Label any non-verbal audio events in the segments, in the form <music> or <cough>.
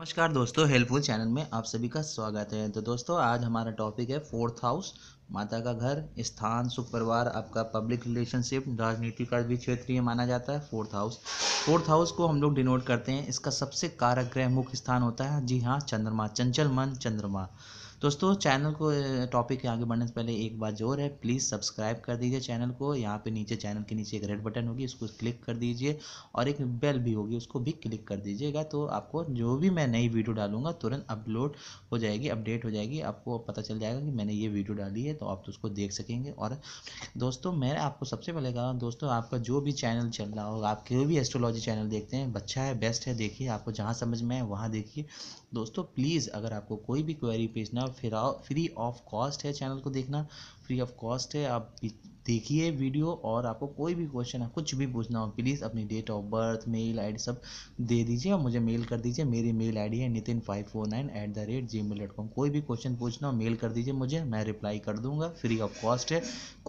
नमस्कार दोस्तों helpful channel में आप सभी का स्वागत है तो दोस्तों आज हमारा टॉपिक है फोर्थ हाउस माता का घर स्थान सुख परिवार आपका पब्लिक रिलेशनशिप राजनीति का भी क्षेत्रीय माना जाता है फोर्थ हाउस फोर्थ हाउस को हम लोग डिनोट करते हैं इसका सबसे कारक ग्रह मुख्य स्थान होता है जी हाँ चंद्रमा चंचल मन चंद्रमा दोस्तों चैनल को टॉपिक के आगे बढ़ने से पहले एक बात जोर है प्लीज़ सब्सक्राइब कर दीजिए चैनल को यहाँ पे नीचे चैनल के नीचे एक रेड बटन होगी उसको क्लिक कर दीजिए और एक बेल भी होगी उसको भी क्लिक कर दीजिएगा तो आपको जो भी मैं नई वीडियो डालूंगा तुरंत अपलोड हो जाएगी अपडेट हो जाएगी आपको पता चल जाएगा कि मैंने ये वीडियो डाली है तो आप तो उसको देख सकेंगे और दोस्तों मैं आपको सबसे पहले कह रहा हूँ दोस्तों आपका जो भी चैनल चल रहा होगा आप कोई भी एस्ट्रोलॉजी चैनल देखते हैं अच्छा है बेस्ट है देखिए आपको जहाँ समझ में आए वहाँ देखिए दोस्तों प्लीज़ अगर आपको कोई भी क्वेरी ना फ्री ऑफ कॉस्ट है चैनल को देखना फ्री ऑफ कॉस्ट है आप देखिए वीडियो और आपको कोई भी क्वेश्चन है कुछ भी पूछना हो प्लीज़ अपनी date of birth mail ID सब दे दीजिए और मुझे मेल कर दीजिए मेरी मेल आई है Nitin five four nine at the rate gmail dot com कोई भी क्वेश्चन पूछना हो मेल कर दीजिए मुझे मैं रिप्लाई कर दूंगा फ्री ऑफ कॉस्ट है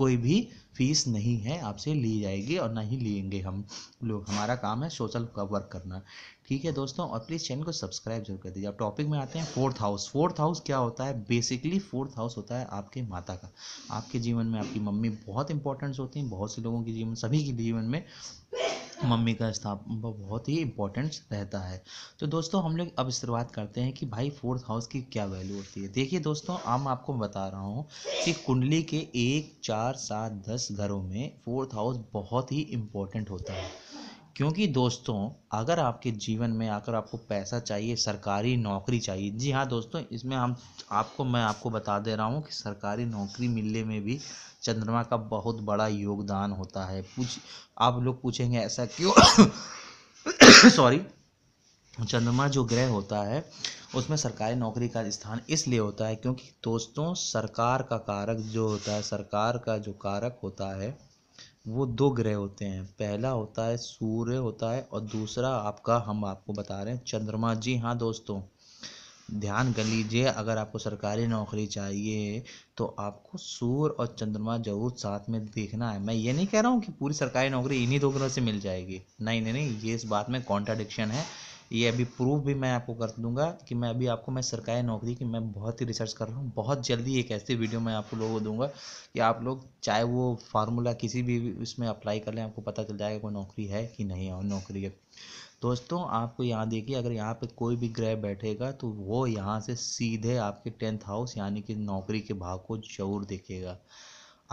कोई भी फीस नहीं है आपसे ली जाएगी और ना ही लेंगे हम लोग हमारा काम है सोशल वर्क करना ठीक है दोस्तों और प्लीज़ चैनल को सब्सक्राइब जरूर कर दीजिए अब टॉपिक में आते हैं फोर्थ हाउस फोर्थ हाउस क्या होता है बेसिकली फोर्थ हाउस होता है आपके माता का आपके जीवन में आपकी मम्मी बहुत इंपॉर्टेंट्स होती हैं बहुत से लोगों के जीवन सभी के जीवन में मम्मी का स्थाप बहुत ही इम्पोर्टेंस रहता है तो दोस्तों हम लोग अब शुरुआत करते हैं कि भाई फोर्थ हाउस की क्या वैल्यू होती है देखिए दोस्तों हम आपको बता रहा हूँ कि कुंडली के एक चार सात दस घरों में फोर्थ हाउस बहुत ही इम्पोर्टेंट होता है क्योंकि दोस्तों अगर आपके जीवन में आकर आपको पैसा चाहिए सरकारी नौकरी चाहिए जी हाँ दोस्तों इसमें हम आपको मैं आपको बता दे रहा हूँ कि सरकारी नौकरी मिलने में भी चंद्रमा का बहुत बड़ा योगदान होता है पूछ आप लोग पूछेंगे ऐसा क्यों सॉरी <coughs> चंद्रमा जो ग्रह होता है उसमें सरकारी नौकरी का स्थान इसलिए होता है क्योंकि दोस्तों सरकार का कारक जो होता है सरकार का जो कारक होता है वो दो ग्रह होते हैं पहला होता है सूर्य होता है और दूसरा आपका हम आपको बता रहे हैं चंद्रमा जी हाँ दोस्तों ध्यान कर लीजिए अगर आपको सरकारी नौकरी चाहिए तो आपको सूर्य और चंद्रमा जरूर साथ में देखना है मैं ये नहीं कह रहा हूँ कि पूरी सरकारी नौकरी इन्हीं दो ग्रह से मिल जाएगी नहीं नहीं नहीं ये इस बात में कॉन्ट्राडिक्शन है ये अभी प्रूफ भी मैं आपको कर दूंगा कि मैं अभी आपको मैं सरकारी नौकरी की मैं बहुत ही रिसर्च कर रहा हूँ बहुत जल्दी एक ऐसी वीडियो मैं आपको लोगों को दूंगा कि आप लोग चाहे वो फार्मूला किसी भी उसमें अप्लाई कर लें आपको पता चल जाएगा कोई नौकरी है कि नहीं है नौकरी है दोस्तों आपको यहाँ देखिए अगर यहाँ पर कोई भी ग्रह बैठेगा तो वो यहाँ से सीधे आपके टेंथ हाउस यानी कि नौकरी के भाव को जरूर देखेगा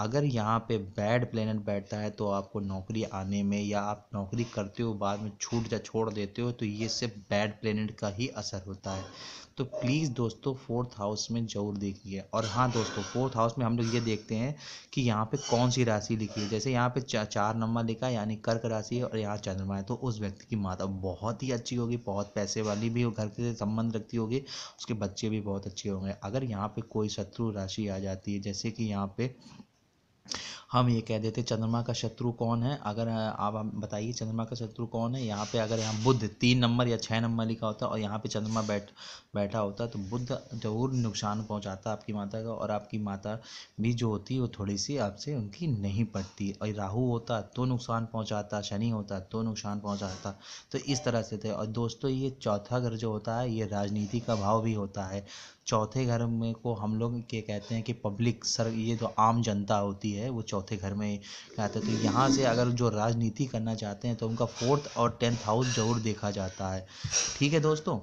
अगर यहाँ पे बैड प्लेनेट बैठता है तो आपको नौकरी आने में या आप नौकरी करते हो बाद में छूट या छोड़ देते हो तो ये सिर्फ बैड प्लेनेट का ही असर होता है तो प्लीज़ दोस्तों फोर्थ हाउस में ज़रूर देखिए और हाँ दोस्तों फोर्थ हाउस में हम लोग ये देखते हैं कि यहाँ पे कौन सी राशि लिखी है जैसे यहाँ पे चा, चार नंबर लिखा है यानी कर्क राशि और यहाँ चंद्रमा है तो उस व्यक्ति की माता बहुत ही अच्छी होगी बहुत पैसे वाली भी हो घर के संबंध रखती होगी उसके बच्चे भी बहुत अच्छे होंगे अगर यहाँ पर कोई शत्रु राशि आ जाती है जैसे कि यहाँ पर हम ये कह देते चंद्रमा का शत्रु कौन है अगर आप हम बताइए चंद्रमा का शत्रु कौन है यहाँ पे अगर यहाँ बुद्ध तीन नंबर या छः नंबर लिखा होता और यहाँ पे चंद्रमा बैठ बैठा होता तो बुद्ध ज़रूर नुकसान पहुँचाता आपकी माता का और आपकी माता भी जो होती वो थोड़ी सी आपसे उनकी नहीं पड़ती और राहु होता तो नुकसान पहुँचाता शनि होता तो नुकसान पहुँचाता तो इस तरह से थे और दोस्तों ये चौथा घर जो होता है ये राजनीति का भाव भी होता है चौथे घर में को हम लोग के कहते हैं कि पब्लिक सर ये जो आम जनता होती है वो चौथे घर में कहते हैं तो यहाँ से अगर जो राजनीति करना चाहते हैं तो उनका फोर्थ और टेंथ हाउस ज़रूर देखा जाता है ठीक है दोस्तों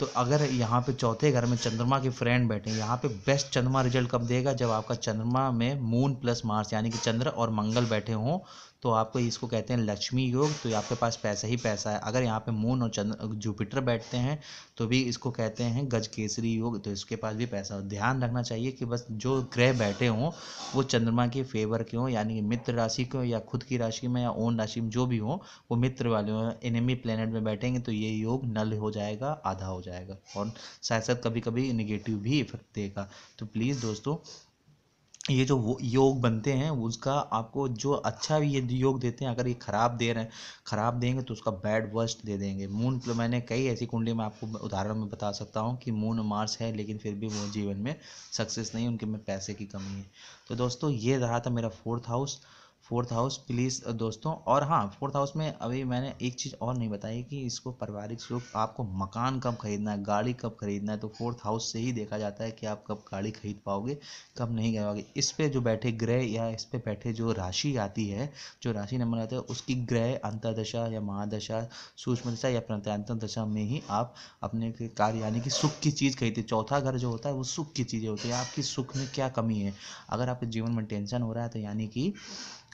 तो अगर यहाँ पे चौथे घर में चंद्रमा के फ्रेंड बैठे हैं यहाँ पे बेस्ट चंद्रमा रिजल्ट कब देगा जब आपका चंद्रमा में मून प्लस मार्स यानी कि चंद्र और मंगल बैठे हों तो आपको इसको कहते हैं लक्ष्मी योग तो आपके पास पैसा ही पैसा है अगर यहाँ पे मून और चंद्र जुपिटर बैठते हैं तो भी इसको कहते हैं गज केसरी योग तो इस जिसके पास भी पैसा हो ध्यान रखना चाहिए कि बस जो ग्रह बैठे हों वो चंद्रमा के फेवर के हों यानी मित्र राशि के हों या खुद की राशि में या ओन राशि में जो भी हों वो मित्र वाले हों एनिमी प्लेनेट में बैठेंगे तो ये योग नल हो जाएगा आधा हो जाएगा और साथ साथ कभी कभी निगेटिव भी इफेक्ट देगा तो प्लीज़ दोस्तों ये जो वो योग बनते हैं उसका आपको जो अच्छा भी ये योग देते हैं अगर ये खराब दे रहे हैं खराब देंगे तो उसका बैड वर्स्ट दे देंगे मून मतलब मैंने कई ऐसी कुंडली में आपको उदाहरण में बता सकता हूँ कि मून मार्स है लेकिन फिर भी वो जीवन में सक्सेस नहीं उनके में पैसे की कमी है तो दोस्तों ये रहा था मेरा fourth house fourth house please दोस्तों और हाँ फोर्थ हाउस में अभी मैंने एक चीज़ और नहीं बताई कि इसको पारिवारिक सुख आपको मकान कब खरीदना है गाड़ी कब खरीदना है तो फोर्थ हाउस से ही देखा जाता है कि आप कब गाड़ी खरीद पाओगे कब नहीं पाओगे इस पर जो बैठे ग्रह या इस पर बैठे जो राशि आती है जो राशि नंबर आता है उसकी ग्रह अंतरदशा या महादशा सूक्ष्म दशा या प्रत्यंतर दशा में ही आप अपने कार्य यानी कि सुख की चीज़ खरीदते चौथा घर जो होता है वो सुख की चीज़ें होती है आपकी सुख में क्या कमी है अगर आपके जीवन में टेंशन हो रहा है तो यानी कि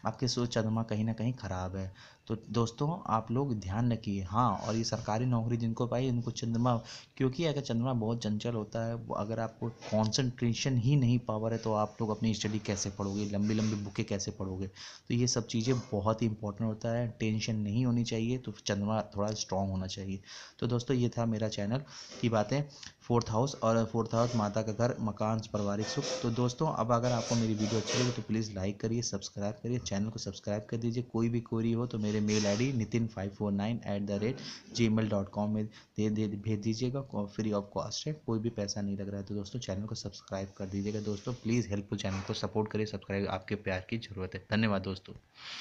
आपकी सोच चंद्रमा कहीं ना कहीं खराब है तो दोस्तों आप लोग ध्यान रखिए हाँ और ये सरकारी नौकरी जिनको पाई उनको चंद्रमा क्योंकि अगर चंद्रमा बहुत चंचल होता है अगर आपको कंसंट्रेशन ही नहीं पावर है तो आप लोग अपनी स्टडी कैसे पढ़ोगे लंबी लंबी बुकें कैसे पढ़ोगे तो ये सब चीज़ें बहुत ही इंपॉर्टेंट होता है टेंशन नहीं होनी चाहिए तो चंद्रमा थोड़ा स्ट्रांग होना चाहिए तो दोस्तों ये था मेरा चैनल की बातें फोर्थ हाउस और फोर्थ हाउस माता का घर मकान पारिवारिक सुख तो दोस्तों अब अगर आपको मेरी वीडियो अच्छी लगी तो प्लीज़ लाइक करिए सब्सक्राइब करिए चैनल को सब्सक्राइब कर दीजिए कोई भी क्वेरी हो तो मेरे mail ID Nitin five four nine at the rate gmail dot com में दे दे भेज दीजिएगा फ्री ऑफ कॉस्ट है कोई भी पैसा नहीं लग रहा है तो दोस्तों चैनल को सब्सक्राइब कर दीजिएगा दोस्तों प्लीज़ हेल्पफुल चैनल को सपोर्ट करिए सब्सक्राइब आपके प्यार की ज़रूरत है धन्यवाद दोस्तों